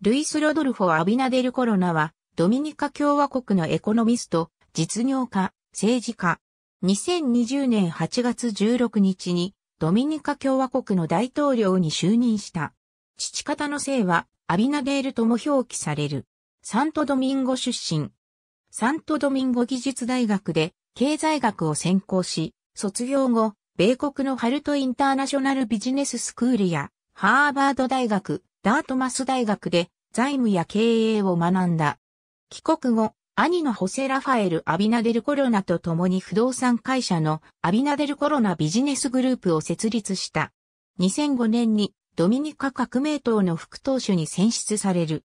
ルイス・ロドルフォ・アビナデル・コロナは、ドミニカ共和国のエコノミスト、実業家、政治家。2020年8月16日に、ドミニカ共和国の大統領に就任した。父方の姓は、アビナデールとも表記される。サントドミンゴ出身。サントドミンゴ技術大学で、経済学を専攻し、卒業後、米国のハルトインターナショナルビジネススクールや、ハーバード大学、ダートマス大学で財務や経営を学んだ。帰国後、兄のホセ・ラファエル・アビナデル・コロナと共に不動産会社のアビナデル・コロナビジネスグループを設立した。2005年にドミニカ革命党の副党首に選出される。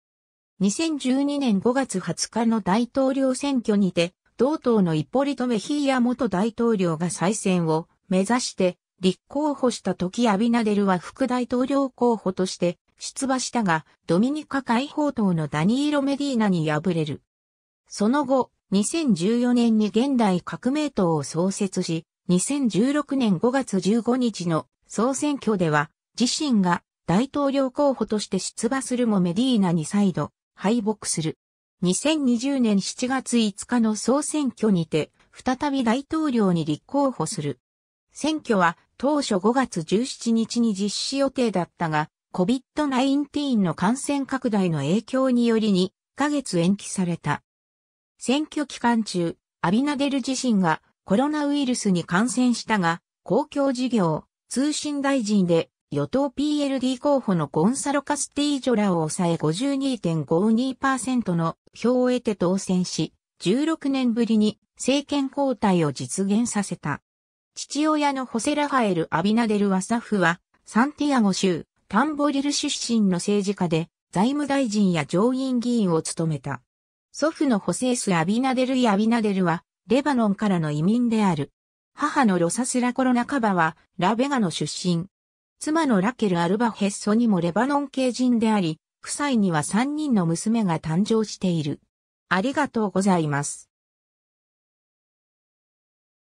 2012年5月20日の大統領選挙にて、同党のイポリト・メヒーヤ元大統領が再選を目指して立候補した時アビナデルは副大統領候補として出馬したが、ドミニカ解放党のダニーロ・メディーナに敗れる。その後、2014年に現代革命党を創設し、2016年5月15日の総選挙では、自身が大統領候補として出馬するもメディーナに再度敗北する。2020年7月5日の総選挙にて、再び大統領に立候補する。選挙は当初5月17日に実施予定だったが、COVID-19 の感染拡大の影響により2ヶ月延期された。選挙期間中、アビナデル自身がコロナウイルスに感染したが、公共事業、通信大臣で与党 PLD 候補のゴンサロ・カスティージョラを抑え52.52%の票を得て当選し、16年ぶりに政権交代を実現させた。父親のホセ・ラファエル・アビナデル・ワサフは、サンティアゴ州タンボリル出身の政治家で、財務大臣や上院議員を務めた。祖父のホセース・アビナデル・アビナデルは、レバノンからの移民である。母のロサスラコロナカバは、ラベガの出身。妻のラケル・アルバヘッソにもレバノン系人であり、夫妻には3人の娘が誕生している。ありがとうございます。